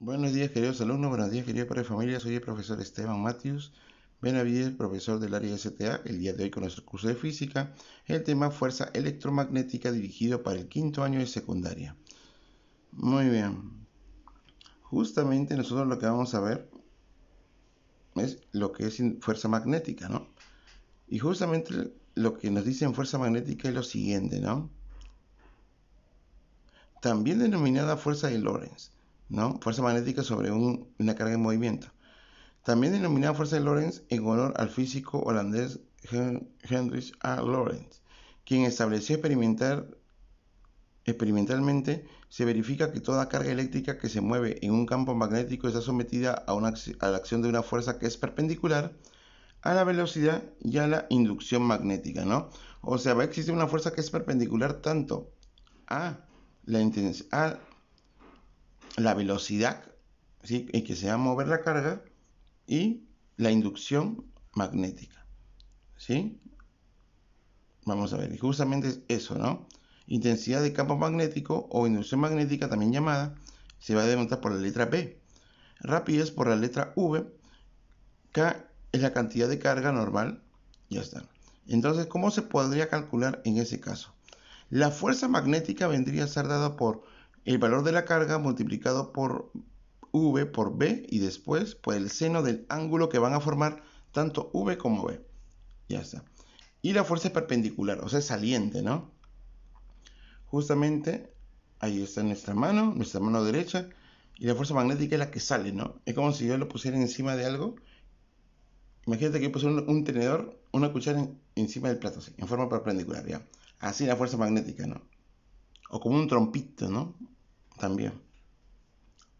Buenos días, queridos alumnos. Buenos días, queridos padres de familia. Soy el profesor Esteban Matius Benavides, profesor del área STA. El día de hoy, con nuestro curso de física, el tema fuerza electromagnética dirigido para el quinto año de secundaria. Muy bien. Justamente nosotros lo que vamos a ver es lo que es fuerza magnética, ¿no? Y justamente lo que nos dice fuerza magnética es lo siguiente, ¿no? También denominada fuerza de Lorentz ¿no? Fuerza magnética sobre una carga en movimiento. También denominada fuerza de Lorentz en honor al físico holandés Hendrik A. Lorentz, quien estableció experimentalmente se verifica que toda carga eléctrica que se mueve en un campo magnético está sometida a, una, la acción de una fuerza que es perpendicular a la velocidad y a la inducción magnética, ¿no? O sea, va a existir una fuerza que es perpendicular tanto a la, intensidad la velocidad en que se va a mover la carga y la inducción magnética. ¿sí? Vamos a ver, justamente eso, ¿no? Intensidad de campo magnético o inducción magnética, también llamada, se va a denotar por la letra B. Rapidez por la letra V. K es la cantidad de carga normal. Ya está. Entonces, ¿cómo se podría calcular en ese caso? La fuerza magnética vendría a ser dada por el valor de la carga multiplicado por V por B y después por el seno del ángulo que van a formar tanto V como B. Ya está. Y la fuerza es perpendicular, o sea, saliente, ¿no? Justamente ahí está nuestra mano, nuestra mano derecha, y la fuerza magnética es la que sale, ¿no? Es como si yo lo pusiera encima de algo. Imagínate que yo puse un, tenedor, una cuchara encima del plato, así, en forma perpendicular, ya. Así la fuerza magnética, ¿no? O como un trompito, ¿no? también.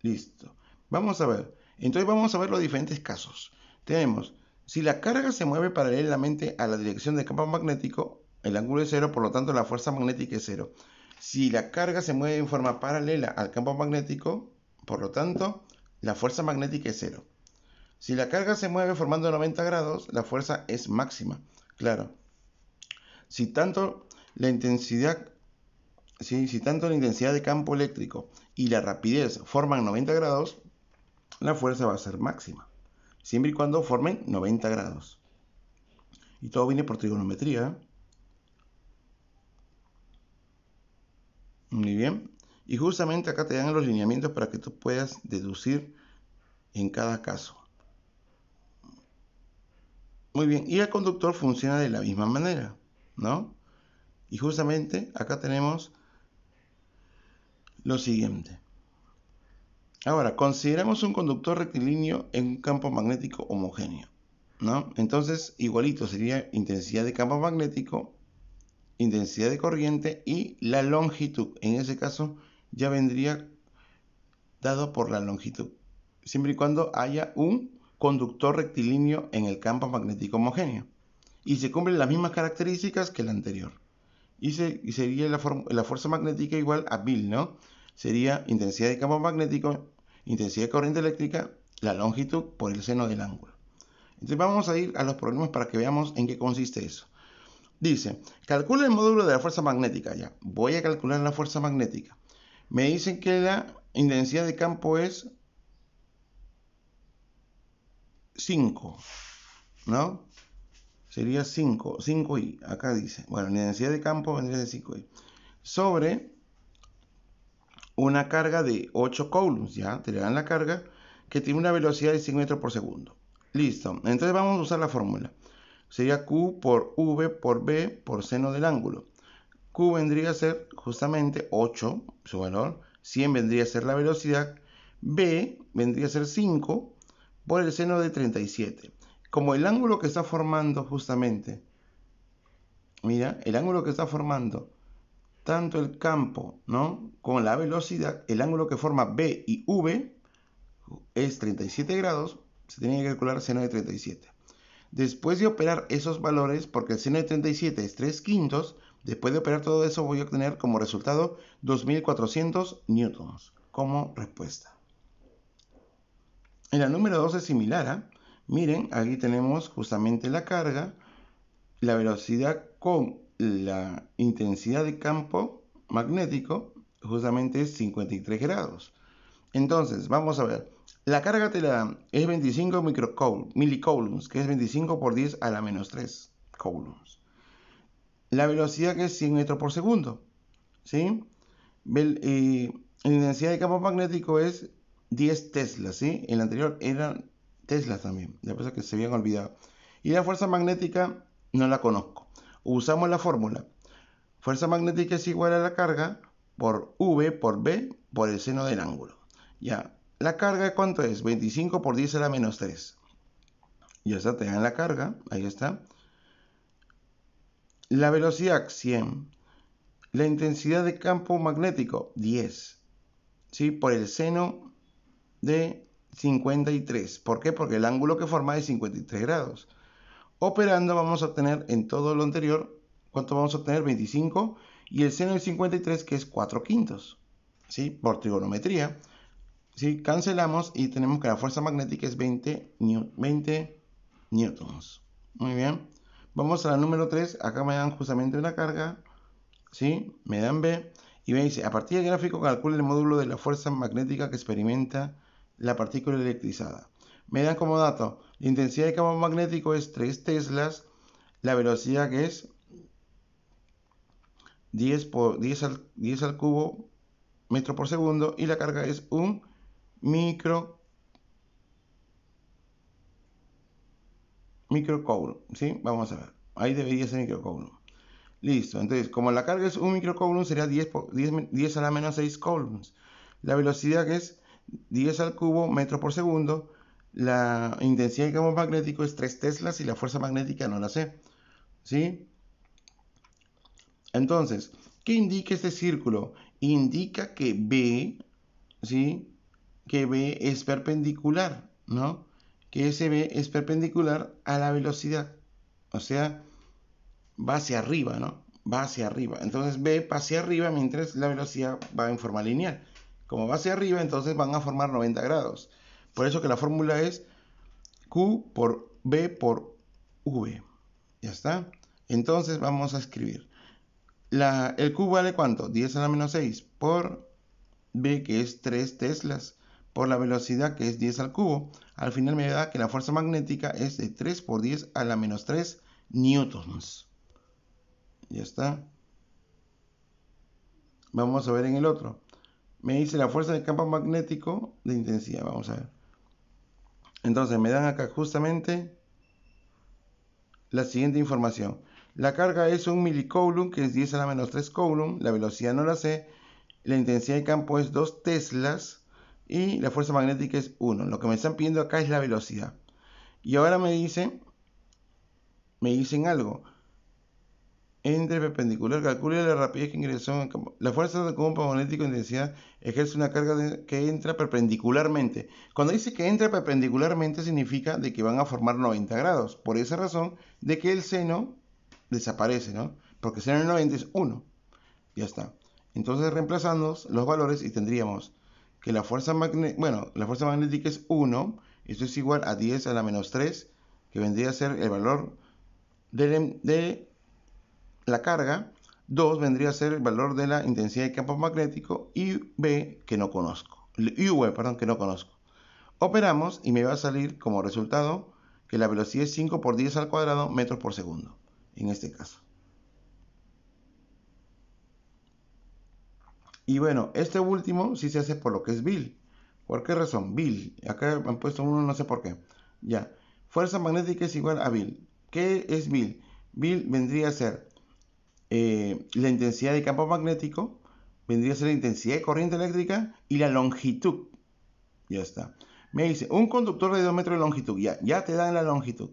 Listo. Vamos a ver. Entonces vamos a ver los diferentes casos. Tenemos, si la carga se mueve paralelamente a la dirección del campo magnético, el ángulo es cero, por lo tanto la fuerza magnética es cero. Si la carga se mueve en forma paralela al campo magnético, por lo tanto, la fuerza magnética es cero. Si la carga se mueve formando 90 grados, la fuerza es máxima. Claro. Si tanto la intensidad si tanto la intensidad de campo eléctrico y la rapidez forman 90 grados, la fuerza va a ser máxima, siempre y cuando formen 90 grados. Y todo viene por trigonometría. Muy bien. Y justamente acá te dan los lineamientos para que tú puedas deducir en cada caso. Muy bien, y el conductor funciona de la misma manera, ¿no? Y justamente acá tenemos lo siguiente. Ahora, consideramos un conductor rectilíneo en un campo magnético homogéneo. ¿no? Entonces, igualito sería intensidad de campo magnético, intensidad de corriente y la longitud. En ese caso, ya vendría dado por la longitud. Siempre y cuando haya un conductor rectilíneo en el campo magnético homogéneo. Y se cumplen las mismas características que el anterior y, sería la, fuerza magnética igual a 1000, ¿no? Sería intensidad de campo magnético, intensidad de corriente eléctrica, la longitud por el seno del ángulo. Entonces vamos a ir a los problemas para que veamos en qué consiste eso. Dice, calcula el módulo de la fuerza magnética. Ya, voy a calcular la fuerza magnética. Me dicen que la intensidad de campo es 5, ¿no? sería 5, 5i, acá dice, bueno, la densidad de campo vendría de 5i, sobre una carga de 8 coulombs, ya, te le dan la carga, que tiene una velocidad de 5 metros por segundo. Listo, entonces vamos a usar la fórmula. Sería Q por V por B por seno del ángulo. Q vendría a ser justamente 8, su valor, 100 vendría a ser la velocidad, B vendría a ser 5 por el seno de 37 como el ángulo que está formando justamente, mira, el ángulo que está formando tanto el campo, ¿no? Con la velocidad, el ángulo que forma B y V es 37 grados, se tiene que calcular seno de 37. Después de operar esos valores, porque el seno de 37 es 3 quintos, después de operar todo eso voy a obtener como resultado 2400 newtons como respuesta. En la número 2 es similar, a... ¿ah? Miren, aquí tenemos justamente la carga, la velocidad con la intensidad de campo magnético, justamente es 53 grados. Entonces, vamos a ver. La carga te la es 25 microcoul que es 25 por 10 a la menos 3 coulombs. La velocidad que es 100 metros por segundo. ¿sí? Eh, la intensidad de campo magnético es 10 teslas. ¿sí? El anterior era Tesla también, la cosa que se habían olvidado. Y la fuerza magnética no la conozco. Usamos la fórmula. Fuerza magnética es igual a la carga por V por B por el seno del ángulo. Ya, la carga cuánto es? 25 por 10 a la menos 3. Ya está, te dan la carga, ahí está. La velocidad 100. La intensidad de campo magnético 10. ¿Sí? Por el seno de 53. ¿Por qué? Porque el ángulo que forma es 53 grados. Operando vamos a obtener en todo lo anterior, ¿cuánto vamos a obtener? 25 y el seno del 53 que es 4 quintos. ¿Sí? Por trigonometría. ¿Sí? Cancelamos y tenemos que la fuerza magnética es 20, 20 newtons. Muy bien. Vamos a la número 3. Acá me dan justamente una carga. ¿Sí? Me dan B. Y me dice, a partir del gráfico calcule el módulo de la fuerza magnética que experimenta la partícula electrizada. Me dan como dato, la intensidad de campo magnético es 3 teslas, la velocidad que es 10, por, 10, al, 10 al cubo metro por segundo y la carga es un micro microcoulomb, ¿sí? Vamos a ver. Ahí debería ser microcoulomb. Listo. Entonces, como la carga es 1 microcoulomb, sería 10, por, 10, 10, a la menos 6 coulombs. La velocidad que es 10 al cubo metro por segundo. La intensidad del campo magnético es 3 teslas y la fuerza magnética no la sé. ¿Sí? Entonces, ¿qué indica este círculo? Indica que B, ¿sí? Que B es perpendicular, ¿no? Que ese B es perpendicular a la velocidad. O sea, va hacia arriba, ¿no? Va hacia arriba. Entonces B va hacia arriba mientras la velocidad va en forma lineal. Como va hacia arriba, entonces van a formar 90 grados. Por eso que la fórmula es Q por B por V. Ya está. Entonces vamos a escribir. La, el Q vale cuánto? 10 a la menos 6 por B que es 3 Teslas por la velocidad que es 10 al cubo. Al final me da que la fuerza magnética es de 3 por 10 a la menos 3 newtons. Ya está. Vamos a ver en el otro. Me dice la fuerza de campo magnético de intensidad. Vamos a ver. Entonces me dan acá justamente la siguiente información. La carga es un milicoulomb, que es 10 a la menos 3 coulomb. La velocidad no la sé. La intensidad de campo es 2 teslas. Y la fuerza magnética es 1. Lo que me están pidiendo acá es la velocidad. Y ahora me dicen, me dicen algo entre perpendicular. Calcule la rapidez que ingresó La fuerza de campo magnético de intensidad ejerce una carga que entra perpendicularmente. Cuando dice que entra perpendicularmente significa de que van a formar 90 grados. Por esa razón de que el seno desaparece, ¿no? Porque seno de 90 es 1. Ya está. Entonces reemplazando los valores y tendríamos que la fuerza magnética, bueno, la fuerza magnética es 1, esto es igual a 10 a la menos 3, que vendría a ser el valor em, de la carga, 2 vendría a ser el valor de la intensidad de campo magnético y B que no conozco, V, perdón, que no conozco. Operamos y me va a salir como resultado que la velocidad es 5 por 10 al cuadrado metros por segundo, en este caso. Y bueno, este último sí se hace por lo que es Bill. ¿Por qué razón? Bill. Acá han puesto uno, no sé por qué. Ya. Fuerza magnética es igual a Bill. ¿Qué es Bill? Bill vendría a ser eh, la intensidad de campo magnético, vendría a ser la intensidad de corriente eléctrica y la longitud. Ya está. Me dice, un conductor de 2 metros de longitud, ya, ya te dan la longitud.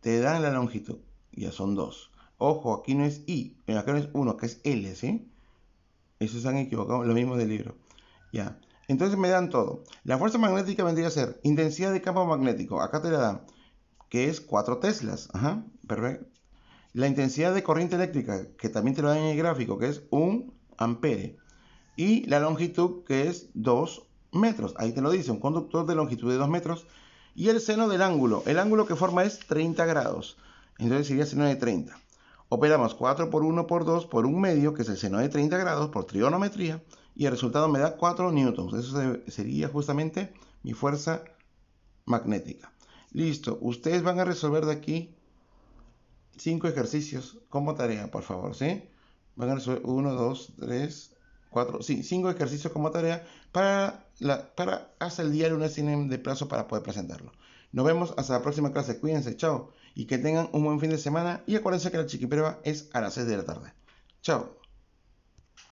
Te dan la longitud, ya son dos. Ojo, aquí no es I, acá no es 1, que es L, ¿sí? Eso se han equivocado, lo mismo del libro. Ya. Entonces me dan todo. La fuerza magnética vendría a ser intensidad de campo magnético. Acá te la dan. Que es 4 Teslas. Ajá. Perfecto. La intensidad de corriente eléctrica, que también te lo dan en el gráfico, que es 1 ampere. Y la longitud, que es 2 metros. Ahí te lo dice, un conductor de longitud de 2 metros. Y el seno del ángulo. El ángulo que forma es 30 grados. Entonces sería seno de 30. Operamos 4 por 1 por 2 por un medio, que es el seno de 30 grados, por trigonometría. Y el resultado me da 4 newtons. Eso sería justamente mi fuerza magnética. Listo, ustedes van a resolver de aquí cinco ejercicios como tarea, por favor, ¿sí? Van a resolver 1, 2, 3, 4, sí, cinco ejercicios como tarea para, la, para hasta el día lunes tienen de plazo para poder presentarlo. Nos vemos hasta la próxima clase, cuídense, chao, y que tengan un buen fin de semana y acuérdense que la chiquiprueba es a las 6 de la tarde. Chao.